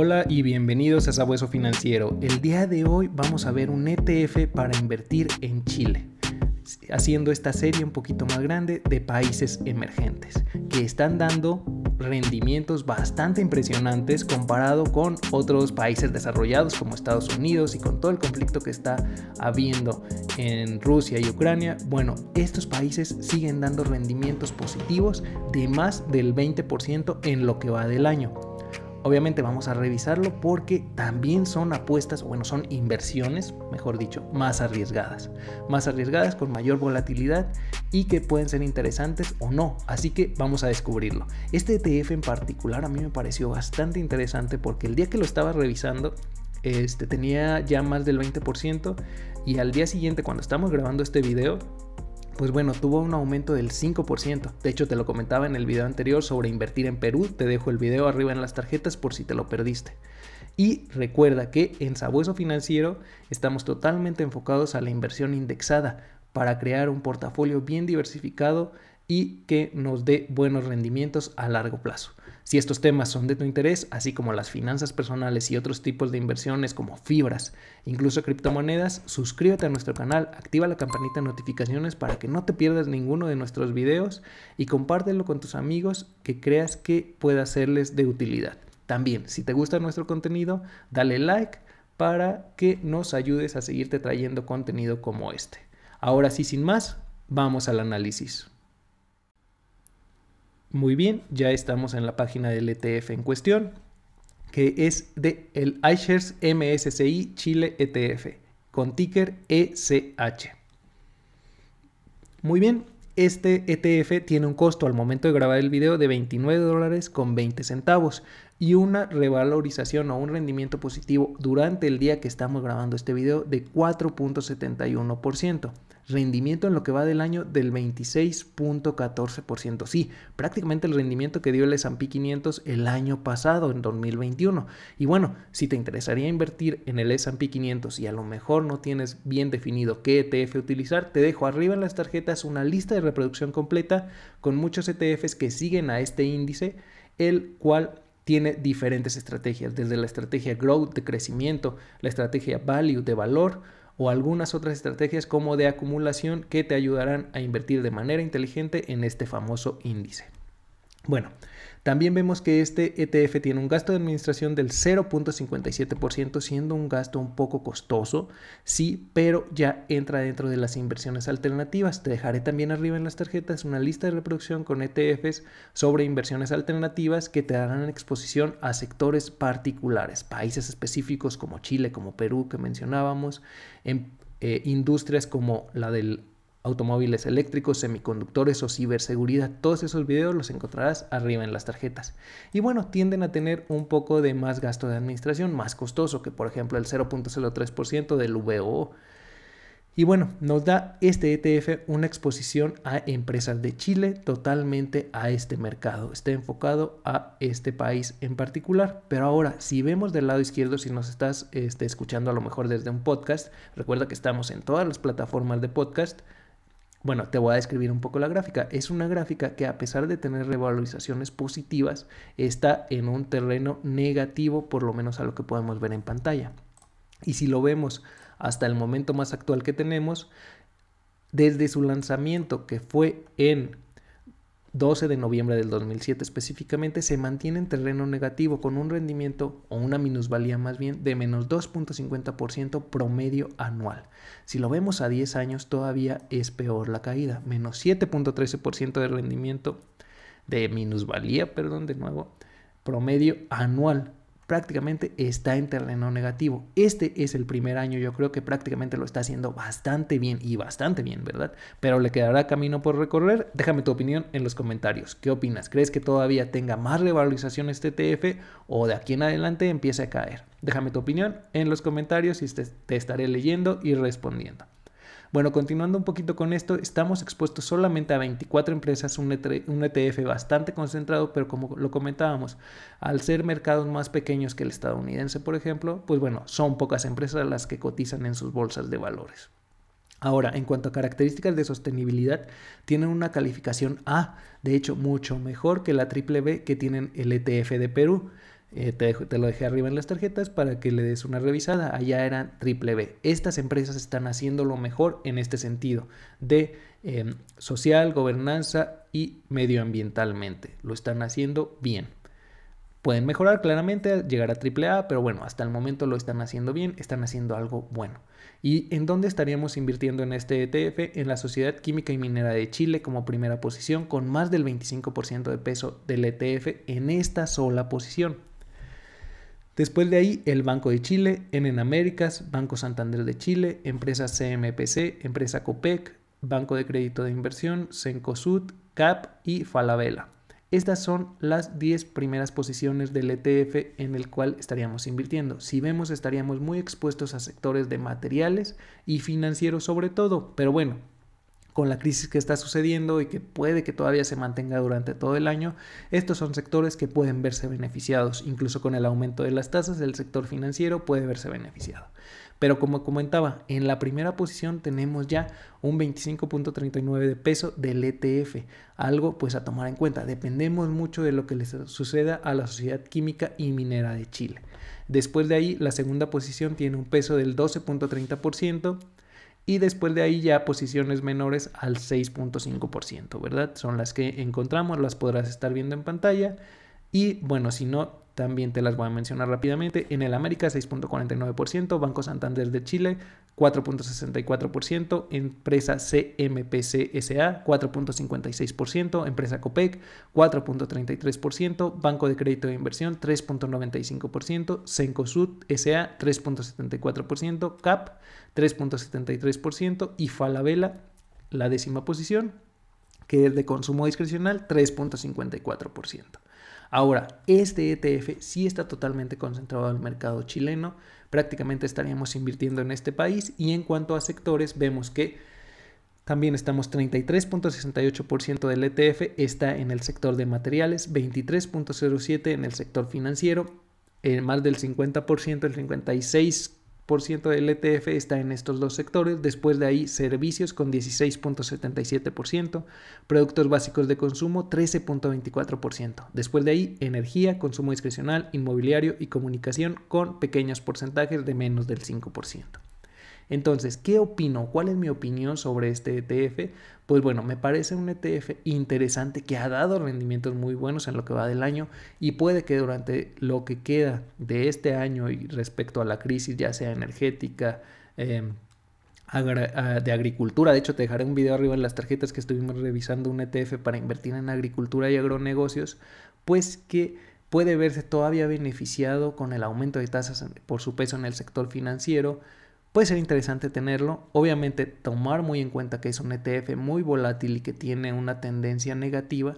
Hola y bienvenidos a Sabueso Financiero. El día de hoy vamos a ver un ETF para invertir en Chile, haciendo esta serie un poquito más grande de países emergentes, que están dando rendimientos bastante impresionantes comparado con otros países desarrollados como Estados Unidos y con todo el conflicto que está habiendo en Rusia y Ucrania. Bueno, estos países siguen dando rendimientos positivos de más del 20% en lo que va del año. Obviamente vamos a revisarlo porque también son apuestas, bueno, son inversiones, mejor dicho, más arriesgadas. Más arriesgadas con mayor volatilidad y que pueden ser interesantes o no. Así que vamos a descubrirlo. Este ETF en particular a mí me pareció bastante interesante porque el día que lo estaba revisando este, tenía ya más del 20% y al día siguiente cuando estamos grabando este video pues bueno, tuvo un aumento del 5%. De hecho, te lo comentaba en el video anterior sobre invertir en Perú. Te dejo el video arriba en las tarjetas por si te lo perdiste. Y recuerda que en Sabueso Financiero estamos totalmente enfocados a la inversión indexada para crear un portafolio bien diversificado y que nos dé buenos rendimientos a largo plazo. Si estos temas son de tu interés, así como las finanzas personales y otros tipos de inversiones como fibras, incluso criptomonedas, suscríbete a nuestro canal, activa la campanita de notificaciones para que no te pierdas ninguno de nuestros videos y compártelo con tus amigos que creas que pueda serles de utilidad. También, si te gusta nuestro contenido, dale like para que nos ayudes a seguirte trayendo contenido como este. Ahora sí, sin más, vamos al análisis. Muy bien, ya estamos en la página del ETF en cuestión, que es de el iShares MSCI Chile ETF, con ticker ECH. Muy bien, este ETF tiene un costo al momento de grabar el video de 29 dólares con 20 centavos y una revalorización o un rendimiento positivo durante el día que estamos grabando este video de 4.71%. Rendimiento en lo que va del año del 26.14%. Sí, prácticamente el rendimiento que dio el S&P 500 el año pasado, en 2021. Y bueno, si te interesaría invertir en el S&P 500 y a lo mejor no tienes bien definido qué ETF utilizar, te dejo arriba en las tarjetas una lista de reproducción completa con muchos ETFs que siguen a este índice, el cual tiene diferentes estrategias, desde la estrategia growth de crecimiento, la estrategia value de valor o algunas otras estrategias como de acumulación que te ayudarán a invertir de manera inteligente en este famoso índice. Bueno, también vemos que este ETF tiene un gasto de administración del 0.57%, siendo un gasto un poco costoso, sí, pero ya entra dentro de las inversiones alternativas. Te dejaré también arriba en las tarjetas una lista de reproducción con ETFs sobre inversiones alternativas que te darán exposición a sectores particulares, países específicos como Chile, como Perú que mencionábamos, en em, eh, industrias como la del automóviles eléctricos, semiconductores o ciberseguridad. Todos esos videos los encontrarás arriba en las tarjetas. Y bueno, tienden a tener un poco de más gasto de administración, más costoso que por ejemplo el 0.03% del VOO. Y bueno, nos da este ETF una exposición a empresas de Chile totalmente a este mercado. Está enfocado a este país en particular. Pero ahora, si vemos del lado izquierdo, si nos estás este, escuchando a lo mejor desde un podcast, recuerda que estamos en todas las plataformas de podcast. Bueno, te voy a describir un poco la gráfica. Es una gráfica que a pesar de tener revalorizaciones positivas, está en un terreno negativo, por lo menos a lo que podemos ver en pantalla. Y si lo vemos hasta el momento más actual que tenemos, desde su lanzamiento, que fue en 12 de noviembre del 2007 específicamente, se mantiene en terreno negativo con un rendimiento o una minusvalía más bien de menos 2.50% promedio anual. Si lo vemos a 10 años todavía es peor la caída, menos 7.13% de rendimiento de minusvalía, perdón, de nuevo, promedio anual prácticamente está en terreno negativo. Este es el primer año, yo creo que prácticamente lo está haciendo bastante bien y bastante bien, ¿verdad? Pero le quedará camino por recorrer. Déjame tu opinión en los comentarios. ¿Qué opinas? ¿Crees que todavía tenga más revalorización este TF o de aquí en adelante empiece a caer? Déjame tu opinión en los comentarios y te, te estaré leyendo y respondiendo. Bueno, continuando un poquito con esto, estamos expuestos solamente a 24 empresas, un, ETF e bastante concentrado, pero como lo comentábamos, al ser mercados más pequeños que el estadounidense, por ejemplo, pues bueno, son pocas empresas las que cotizan en sus bolsas de valores. Ahora, en cuanto a características de sostenibilidad, tienen una calificación A, de hecho mucho mejor que la triple B que tienen el ETF de Perú. Eh, te, lo dejé arriba en las tarjetas para que le des una revisada. Allá eran triple B. Estas empresas están haciendo lo mejor en este sentido de em, social, gobernanza y medioambientalmente. Lo están haciendo bien. Pueden mejorar claramente, llegar a triple A, pero bueno, hasta el momento lo están haciendo bien, están haciendo algo bueno. ¿Y en dónde estaríamos invirtiendo en este ETF? En la Sociedad Química y Minera de Chile como primera posición, con más del 25% de peso del ETF en esta sola posición. Después de ahí, el Banco de Chile, en Américas, Banco Santander de Chile, empresa CMPC, empresa COPEC, Banco de Crédito de Inversión, Cencosud, CAP y Falabella. Estas son las 10 primeras posiciones del ETF en el cual estaríamos invirtiendo. Si vemos, estaríamos muy expuestos a sectores de materiales y financieros sobre todo. Pero bueno, con la crisis que está sucediendo y que puede que todavía se mantenga durante todo el año, estos son sectores que pueden verse beneficiados. Incluso con el aumento de las tasas, el sector financiero puede verse beneficiado. Pero como comentaba, en la primera posición tenemos ya un 25.39 de peso del ETF, algo pues a tomar en cuenta. Dependemos mucho de lo que les suceda a la Sociedad Química y Minera de Chile. Después de ahí, la segunda posición tiene un peso del 12.30%, y después de ahí ya posiciones menores al 6.5%, ¿verdad? Son las que encontramos, las podrás estar viendo en pantalla. Y bueno, si no también te las voy a mencionar rápidamente. En el América 6.49%, Banco Santander de Chile 4.64%, empresa CMPCSA 4.56%, empresa COPEC 4.33%, Banco de Crédito de Inversión 3.95%, Cencosud SA 3.74%, CAP 3.73% y Falabella la décima posición que es de consumo discrecional 3.54%. Ahora, este ETF sí está totalmente concentrado en el mercado chileno, prácticamente estaríamos invirtiendo en este país y en cuanto a sectores vemos que también estamos 33.68% del ETF está en el sector de materiales, 23.07% en el sector financiero, en eh, más del 50%, el 56 del ETF está en estos dos sectores, después de ahí servicios con 16.77%, productos básicos de consumo 13.24%, después de ahí energía, consumo discrecional, inmobiliario y comunicación con pequeños porcentajes de menos del 5%. Entonces, ¿qué opino? ¿Cuál es mi opinión sobre este ETF? Pues bueno, me parece un ETF interesante que ha dado rendimientos muy buenos en lo que va del año y puede que durante lo que queda de este año y respecto a la crisis, ya sea energética, em, ah, de agricultura. De hecho, te dejaré un video arriba en las tarjetas que estuvimos revisando un ETF para invertir en agricultura y agronegocios, pues que puede verse todavía beneficiado con el aumento de tasas por su peso en el sector financiero, Puede ser interesante tenerlo, obviamente tomar muy en cuenta que es un ETF muy volátil y que tiene una tendencia negativa,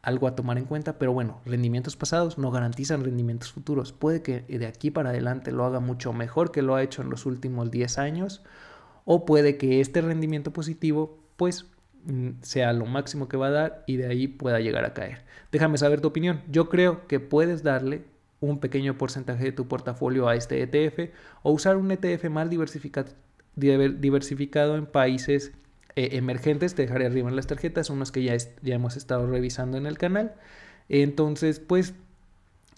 algo a tomar en cuenta, pero bueno, rendimientos pasados no garantizan rendimientos futuros. Puede que de aquí para adelante lo haga mucho mejor que lo ha hecho en los últimos 10 años, o puede que este rendimiento positivo pues mm, sea lo máximo que va a dar y de ahí pueda llegar a caer. Déjame saber tu opinión. Yo creo que puedes darle un pequeño porcentaje de tu portafolio a este ETF o usar un ETF más diversificado, en países eh, emergentes. Te dejaré arriba en las tarjetas, unos que ya, ya hemos estado revisando en el canal. Entonces, pues,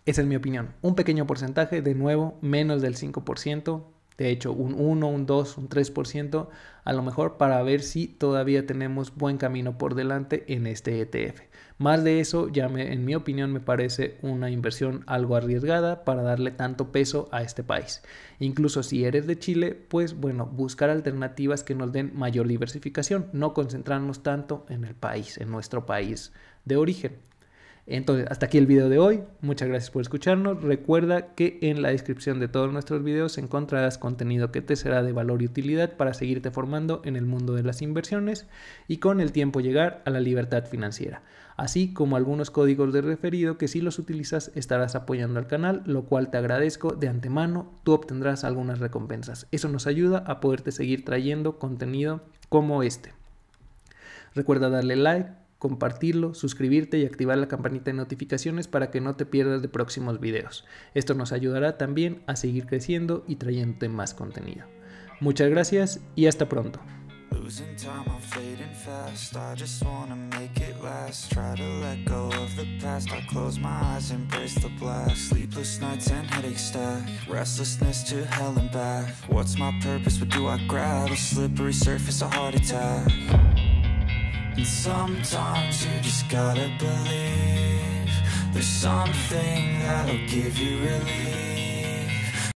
esa es mi opinión. Un pequeño porcentaje, de nuevo, menos del 5%. De hecho, un 1, un 2, un 3%, a lo mejor para ver si todavía tenemos buen camino por delante en este ETF. Más de eso, ya me, en mi opinión, me parece una inversión algo arriesgada para darle tanto peso a este país. Incluso si eres de Chile, pues bueno, buscar alternativas que nos den mayor diversificación, no concentrarnos tanto en el país, en nuestro país de origen. Entonces, hasta aquí el video de hoy. Muchas gracias por escucharnos. Recuerda que en la descripción de todos nuestros videos encontrarás contenido que te será de valor y utilidad para seguirte formando en el mundo de las inversiones y con el tiempo llegar a la libertad financiera, así como algunos códigos de referido que si los utilizas estarás apoyando al canal, lo cual te agradezco de antemano. Tú obtendrás algunas recompensas. Eso nos ayuda a poderte seguir trayendo contenido como este. Recuerda darle like compartirlo, suscribirte y activar la campanita de notificaciones para que no te pierdas de próximos videos. Esto nos ayudará también a seguir creciendo y trayéndote más contenido. Muchas gracias y hasta pronto. And sometimes you just gotta believe There's something that'll give you relief